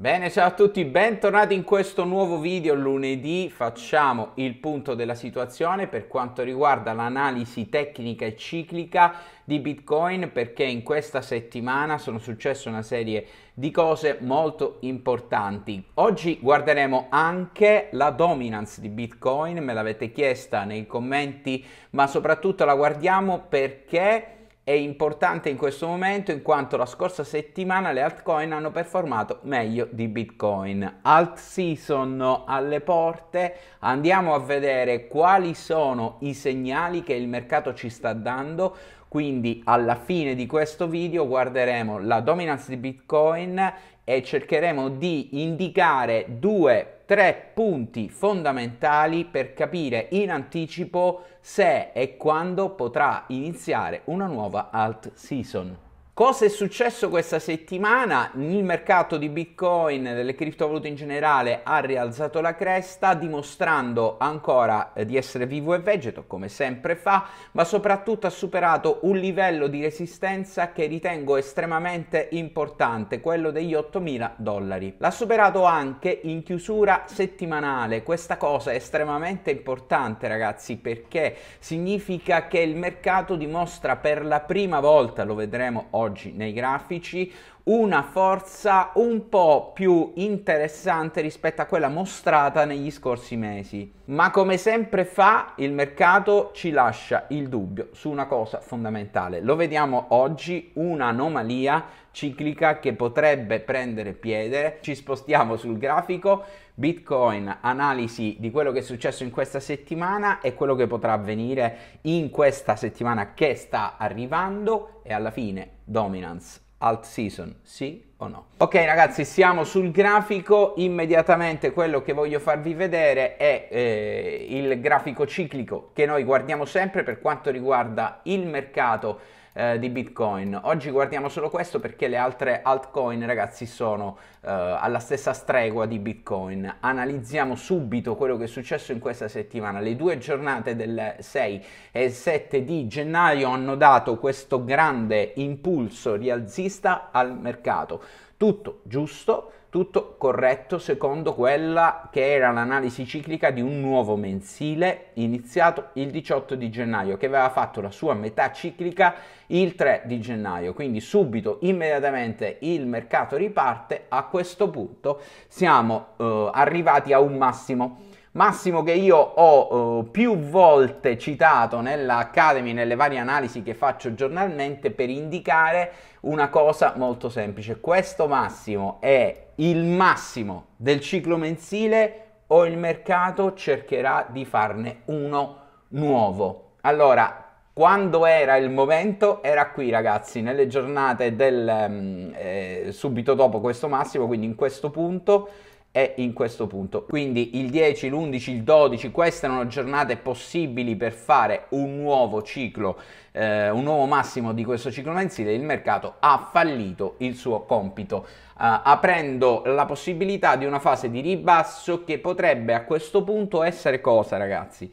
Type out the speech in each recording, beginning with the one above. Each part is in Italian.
Bene, ciao a tutti, bentornati in questo nuovo video. Lunedì facciamo il punto della situazione per quanto riguarda l'analisi tecnica e ciclica di Bitcoin perché in questa settimana sono successe una serie di cose molto importanti. Oggi guarderemo anche la dominance di Bitcoin, me l'avete chiesta nei commenti, ma soprattutto la guardiamo perché è importante in questo momento in quanto la scorsa settimana le altcoin hanno performato meglio di Bitcoin. Alt season alle porte, andiamo a vedere quali sono i segnali che il mercato ci sta dando. Quindi alla fine di questo video guarderemo la dominance di Bitcoin e cercheremo di indicare due tre punti fondamentali per capire in anticipo se e quando potrà iniziare una nuova alt season. Cosa è successo questa settimana? Il mercato di Bitcoin, e delle criptovalute in generale, ha rialzato la cresta, dimostrando ancora eh, di essere vivo e vegeto, come sempre fa, ma soprattutto ha superato un livello di resistenza che ritengo estremamente importante, quello degli 8.000 dollari. L'ha superato anche in chiusura settimanale. Questa cosa è estremamente importante, ragazzi, perché significa che il mercato dimostra per la prima volta, lo vedremo oggi, oggi nei grafici una forza un po' più interessante rispetto a quella mostrata negli scorsi mesi. Ma come sempre fa, il mercato ci lascia il dubbio su una cosa fondamentale. Lo vediamo oggi, un'anomalia ciclica che potrebbe prendere piede. Ci spostiamo sul grafico Bitcoin, analisi di quello che è successo in questa settimana e quello che potrà avvenire in questa settimana che sta arrivando e alla fine dominance. Alt season, sì o no? Ok ragazzi, siamo sul grafico, immediatamente quello che voglio farvi vedere è eh, il grafico ciclico che noi guardiamo sempre per quanto riguarda il mercato eh, di Bitcoin. Oggi guardiamo solo questo perché le altre altcoin, ragazzi, sono eh, alla stessa stregua di Bitcoin. Analizziamo subito quello che è successo in questa settimana. Le due giornate del 6 e 7 di gennaio hanno dato questo grande impulso rialzista al mercato tutto giusto, tutto corretto secondo quella che era l'analisi ciclica di un nuovo mensile iniziato il 18 di gennaio che aveva fatto la sua metà ciclica il 3 di gennaio quindi subito immediatamente il mercato riparte a questo punto siamo eh, arrivati a un massimo Massimo che io ho eh, più volte citato nella nelle varie analisi che faccio giornalmente per indicare una cosa molto semplice. Questo massimo è il massimo del ciclo mensile o il mercato cercherà di farne uno nuovo. Allora, quando era il momento era qui ragazzi, nelle giornate del ehm, eh, subito dopo questo massimo, quindi in questo punto è in questo punto. Quindi il 10, l'11, il 12, queste erano giornate possibili per fare un nuovo ciclo, eh, un nuovo massimo di questo ciclo mensile, il mercato ha fallito il suo compito. Uh, aprendo la possibilità di una fase di ribasso che potrebbe a questo punto essere cosa ragazzi?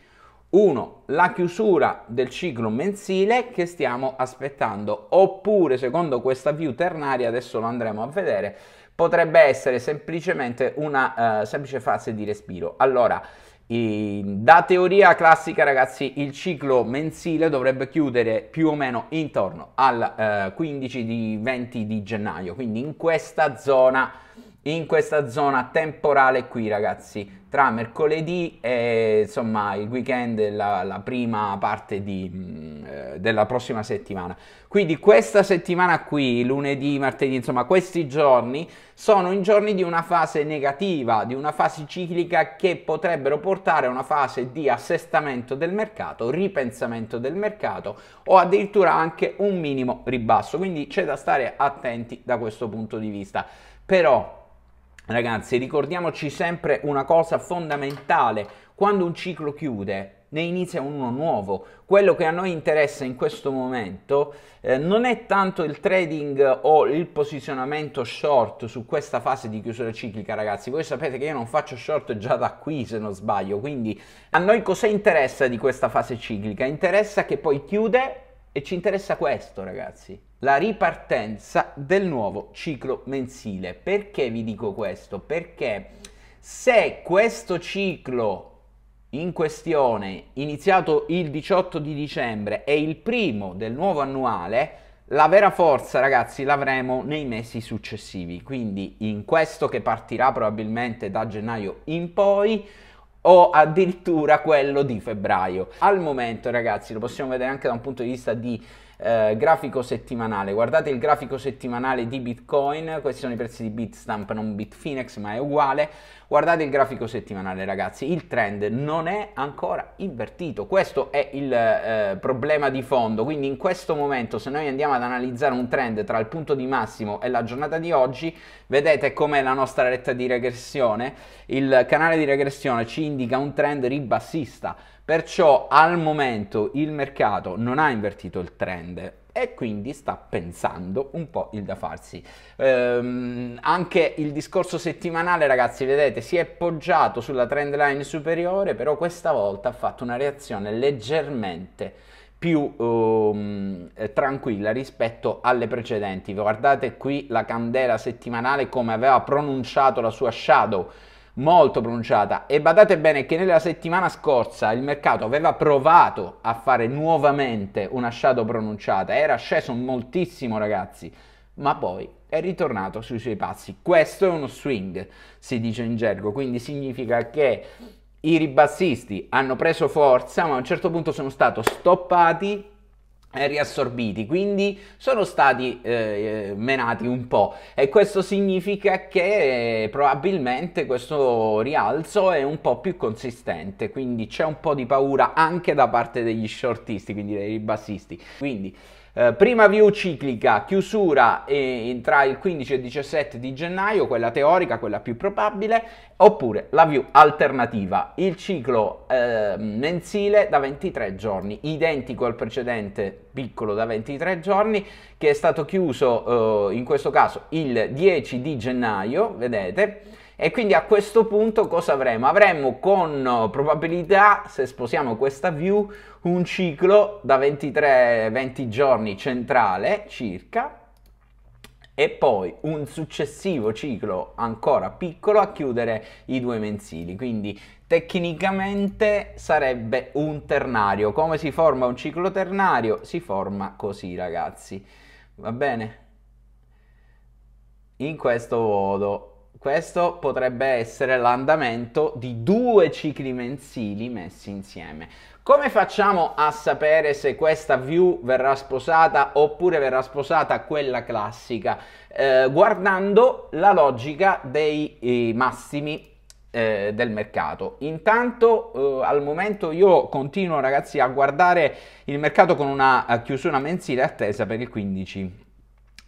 1. La chiusura del ciclo mensile che stiamo aspettando oppure secondo questa view ternaria, adesso lo andremo a vedere, potrebbe essere semplicemente una uh, semplice fase di respiro. Allora, da teoria classica, ragazzi, il ciclo mensile dovrebbe chiudere più o meno intorno al eh, 15-20 di gennaio, quindi in questa zona, in questa zona temporale qui, ragazzi, tra mercoledì e insomma il weekend, la, la prima parte di, mm, eh, della prossima settimana. Quindi questa settimana qui, lunedì, martedì, insomma questi giorni sono in giorni di una fase negativa, di una fase ciclica che potrebbero portare a una fase di assestamento del mercato, ripensamento del mercato o addirittura anche un minimo ribasso. Quindi c'è da stare attenti da questo punto di vista. Però Ragazzi, ricordiamoci sempre una cosa fondamentale, quando un ciclo chiude ne inizia uno nuovo. Quello che a noi interessa in questo momento eh, non è tanto il trading o il posizionamento short su questa fase di chiusura ciclica, ragazzi. Voi sapete che io non faccio short già da qui, se non sbaglio. Quindi a noi cosa interessa di questa fase ciclica? Interessa che poi chiude e ci interessa questo, ragazzi la ripartenza del nuovo ciclo mensile. Perché vi dico questo? Perché se questo ciclo in questione, iniziato il 18 di dicembre, è il primo del nuovo annuale, la vera forza, ragazzi, l'avremo nei mesi successivi, quindi in questo che partirà probabilmente da gennaio in poi o addirittura quello di febbraio. Al momento, ragazzi, lo possiamo vedere anche da un punto di vista di eh, grafico settimanale. Guardate il grafico settimanale di Bitcoin, questi sono i prezzi di Bitstamp, non Bitfinex, ma è uguale. Guardate il grafico settimanale, ragazzi, il trend non è ancora invertito. Questo è il eh, problema di fondo. Quindi in questo momento, se noi andiamo ad analizzare un trend tra il punto di massimo e la giornata di oggi, vedete com'è la nostra retta di regressione. Il canale di regressione ci indica un trend ribassista. Perciò al momento il mercato non ha invertito il trend e quindi sta pensando un po' il da farsi. Ehm, anche il discorso settimanale, ragazzi, vedete, si è poggiato sulla trend line superiore, però questa volta ha fatto una reazione leggermente più um, tranquilla rispetto alle precedenti. Guardate qui la candela settimanale come aveva pronunciato la sua shadow molto pronunciata e badate bene che nella settimana scorsa il mercato aveva provato a fare nuovamente una shadow pronunciata, era sceso moltissimo ragazzi, ma poi è ritornato sui suoi passi. Questo è uno swing, si dice in gergo, quindi significa che i ribassisti hanno preso forza, ma a un certo punto sono stati stoppati eh, riassorbiti, quindi sono stati eh, eh, menati un po' e questo significa che eh, probabilmente questo rialzo è un po' più consistente, quindi c'è un po' di paura anche da parte degli shortisti, quindi dei ribassisti. Quindi eh, prima view ciclica, chiusura eh, tra il 15 e il 17 di gennaio, quella teorica, quella più probabile, oppure la view alternativa, il ciclo eh, mensile da 23 giorni, identico al precedente piccolo da 23 giorni, che è stato chiuso eh, in questo caso il 10 di gennaio, vedete, e quindi a questo punto cosa avremo? Avremo con eh, probabilità, se sposiamo questa view, un ciclo da 23-20 giorni centrale circa e poi un successivo ciclo ancora piccolo a chiudere i due mensili. Quindi tecnicamente sarebbe un ternario. Come si forma un ciclo ternario? Si forma così, ragazzi. Va bene? In questo modo questo potrebbe essere l'andamento di due cicli mensili messi insieme. Come facciamo a sapere se questa view verrà sposata oppure verrà sposata quella classica? Eh, guardando la logica dei eh, massimi eh, del mercato. Intanto eh, al momento io continuo ragazzi a guardare il mercato con una eh, chiusura mensile attesa per il 15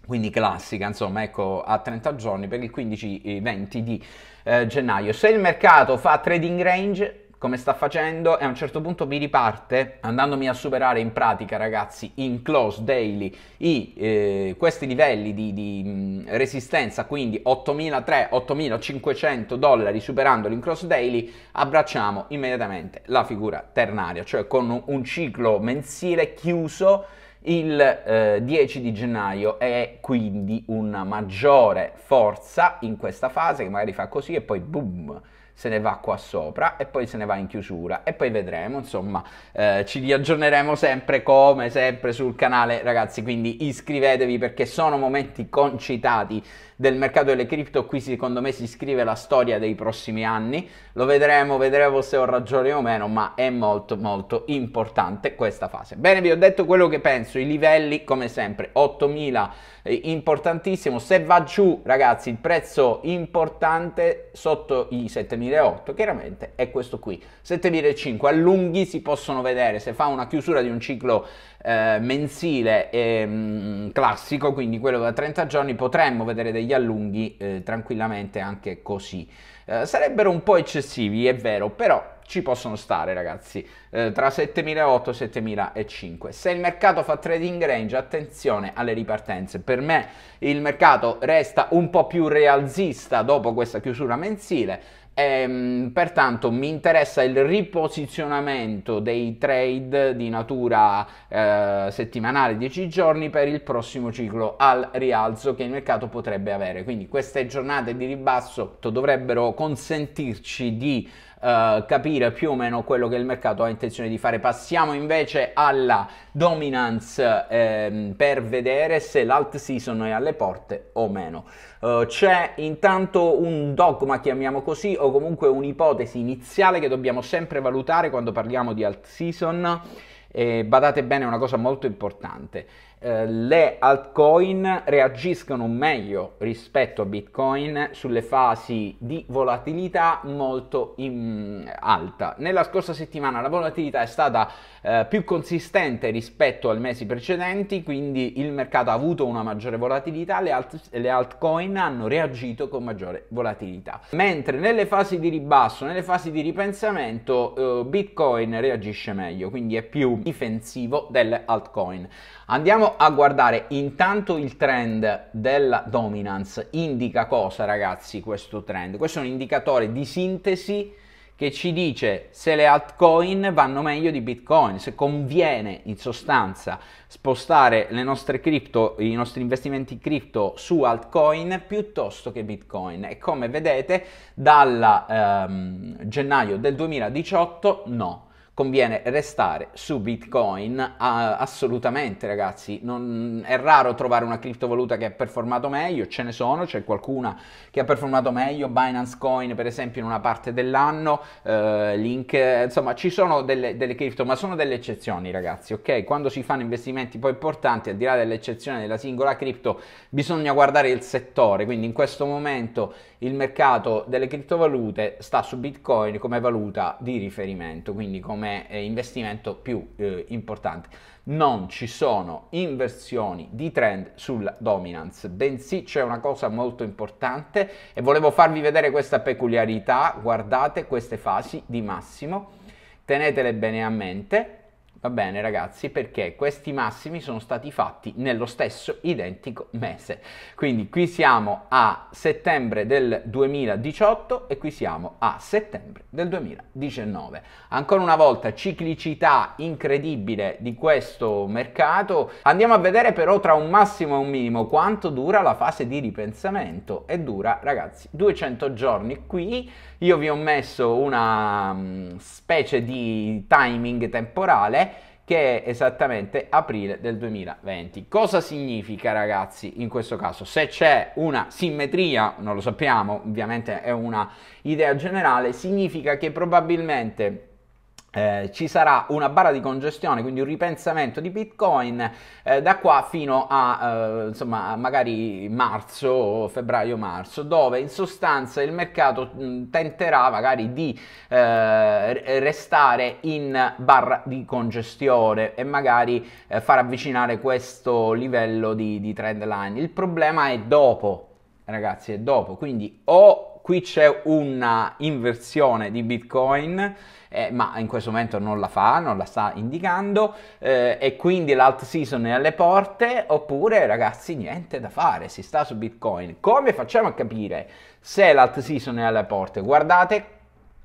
quindi classica, insomma, ecco, a 30 giorni per il 15-20 di eh, gennaio. Se il mercato fa trading range, come sta facendo e a un certo punto mi riparte andandomi a superare in pratica ragazzi in close daily i, eh, questi livelli di, di mh, mm, resistenza quindi 8.300-8.500 dollari superandoli in close daily abbracciamo immediatamente la figura ternaria cioè con un ciclo mensile chiuso il eh, 10 di gennaio è quindi una maggiore forza in questa fase che magari fa così e poi boom, se ne va qua sopra e poi se ne va in chiusura e poi vedremo, insomma, eh, ci riaggiorneremo sempre come sempre sul canale, ragazzi, quindi iscrivetevi perché sono momenti concitati del mercato delle cripto, qui secondo me si scrive la storia dei prossimi anni, lo vedremo, vedremo se ho ragione o meno, ma è molto molto importante questa fase. Bene, vi ho detto quello che penso, i livelli come sempre 8000 eh, importantissimo, se va giù, ragazzi, il prezzo importante sotto i 7000 7008 chiaramente è questo qui 7.500, a lunghi si possono vedere se fa una chiusura di un ciclo eh, mensile eh, classico quindi quello da 30 giorni potremmo vedere degli allunghi eh, tranquillamente anche così eh, sarebbero un po' eccessivi è vero però ci possono stare ragazzi eh, tra 7008 e 7.500. se il mercato fa trading range attenzione alle ripartenze per me il mercato resta un po' più realzista dopo questa chiusura mensile Ehm, pertanto mi interessa il riposizionamento dei trade di natura eh, settimanale 10 giorni per il prossimo ciclo al rialzo che il mercato potrebbe avere quindi queste giornate di ribasso dovrebbero consentirci di eh, capire più o meno quello che il mercato ha intenzione di fare. Passiamo invece alla dominance ehm, per vedere se l'alt season è alle porte o meno. Eh, c'è intanto un dogma, chiamiamo così, o comunque un'ipotesi iniziale che dobbiamo sempre valutare quando parliamo di alt season. Eh, badate bene, è una cosa molto importante. Eh, le altcoin reagiscono meglio rispetto a Bitcoin sulle fasi di volatilità molto in, alta. Nella scorsa settimana la volatilità è stata eh, più consistente rispetto ai mesi precedenti, quindi il mercato ha avuto una maggiore volatilità, le, alt- le altcoin hanno reagito con maggiore volatilità. Mentre nelle fasi di ribasso, nelle fasi di ripensamento, eh, Bitcoin reagisce meglio, quindi è più difensivo delle altcoin. Andiamo a guardare intanto il trend della dominance. Indica cosa, ragazzi, questo trend? Questo è un indicatore di sintesi che ci dice se le altcoin vanno meglio di Bitcoin, se conviene in sostanza spostare le nostre cripto, i nostri investimenti in cripto su altcoin piuttosto che Bitcoin. E come vedete, dal ehm, gennaio del 2018 no, conviene restare su Bitcoin ah, assolutamente ragazzi non, è raro trovare una criptovaluta che ha performato meglio ce ne sono c'è qualcuna che ha performato meglio Binance Coin per esempio in una parte dell'anno eh, Link insomma ci sono delle, delle cripto ma sono delle eccezioni ragazzi ok quando si fanno investimenti poi importanti al di là dell'eccezione della singola cripto bisogna guardare il settore quindi in questo momento il mercato delle criptovalute sta su Bitcoin come valuta di riferimento quindi come come eh, investimento più eh, importante. Non ci sono inversioni di trend sulla dominance, bensì c'è una cosa molto importante e volevo farvi vedere questa peculiarità. Guardate queste fasi di massimo, tenetele bene a mente Va bene ragazzi, perché questi massimi sono stati fatti nello stesso identico mese. Quindi qui siamo a settembre del 2018 e qui siamo a settembre del 2019. Ancora una volta ciclicità incredibile di questo mercato. Andiamo a vedere però tra un massimo e un minimo quanto dura la fase di ripensamento e dura ragazzi 200 giorni qui. Io vi ho messo una mm, specie di timing temporale che è esattamente aprile del 2020. Cosa significa ragazzi in questo caso? Se c'è una simmetria, non lo sappiamo, ovviamente è una idea generale, significa che probabilmente eh, ci sarà una barra di congestione, quindi un ripensamento di Bitcoin eh, da qua fino a eh, insomma, magari marzo, febbraio-marzo, dove in sostanza il mercato mh, mm, tenterà magari di eh, restare in barra di congestione e magari eh, far avvicinare questo livello di, di trend line. Il problema è dopo, ragazzi, è dopo, quindi o qui c'è una inversione di Bitcoin, eh, ma in questo momento non la fa, non la sta indicando, eh, e quindi l'alt season è alle porte, oppure ragazzi niente da fare, si sta su Bitcoin. Come facciamo a capire se l'alt season è alle porte? Guardate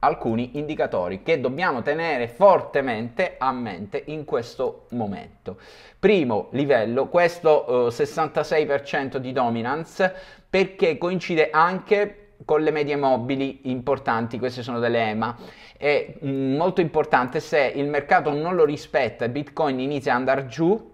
alcuni indicatori che dobbiamo tenere fortemente a mente in questo momento. Primo livello, questo eh, 66% di dominance perché coincide anche con le medie mobili importanti, queste sono delle EMA, è mm, molto importante se il mercato non lo rispetta e Bitcoin inizia ad andare giù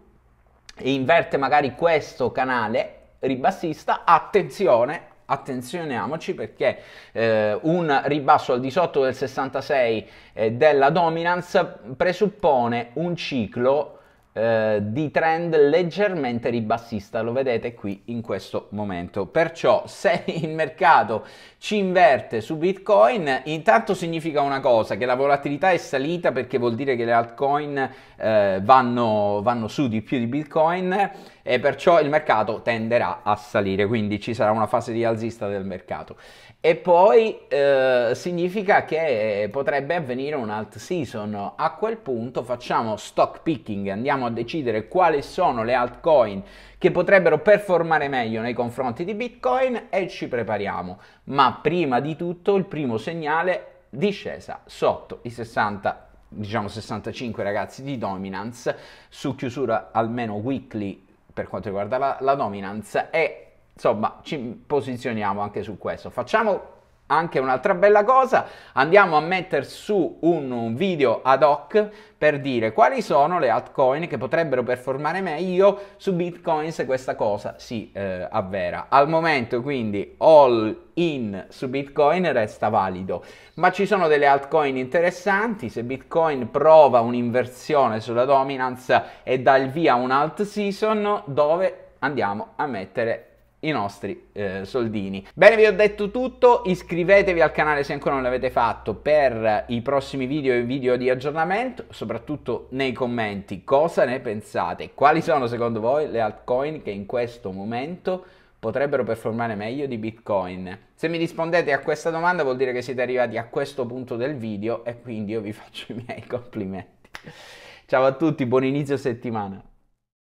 e inverte magari questo canale ribassista, attenzione, attenzioniamoci perché eh, un ribasso al di sotto del 66 eh, della dominance presuppone un ciclo eh, di trend leggermente ribassista, lo vedete qui in questo momento. Perciò se il mercato ci inverte su Bitcoin, intanto significa una cosa, che la volatilità è salita perché vuol dire che le altcoin eh, vanno, vanno su di più di Bitcoin e perciò il mercato tenderà a salire, quindi ci sarà una fase di alzista del mercato. E poi eh, significa che potrebbe avvenire un alt season, a quel punto facciamo stock picking, andiamo a a decidere quali sono le altcoin che potrebbero performare meglio nei confronti di Bitcoin e ci prepariamo. Ma prima di tutto il primo segnale discesa sotto i 60 diciamo 65 ragazzi di dominance su chiusura almeno weekly per quanto riguarda la, la dominance e insomma ci posizioniamo anche su questo facciamo anche un'altra bella cosa, andiamo a mettere su un video ad hoc per dire quali sono le altcoin che potrebbero performare meglio su Bitcoin se questa cosa si eh, avvera. Al momento quindi all in su Bitcoin resta valido, ma ci sono delle altcoin interessanti, se Bitcoin prova un'inversione sulla dominance e dà il via a un alt season dove andiamo a mettere i nostri eh, soldini. Bene, vi ho detto tutto, iscrivetevi al canale se ancora non l'avete fatto per i prossimi video e video di aggiornamento, soprattutto nei commenti cosa ne pensate, quali sono secondo voi le altcoin che in questo momento potrebbero performare meglio di Bitcoin. Se mi rispondete a questa domanda vuol dire che siete arrivati a questo punto del video e quindi io vi faccio i miei complimenti. Ciao a tutti, buon inizio settimana.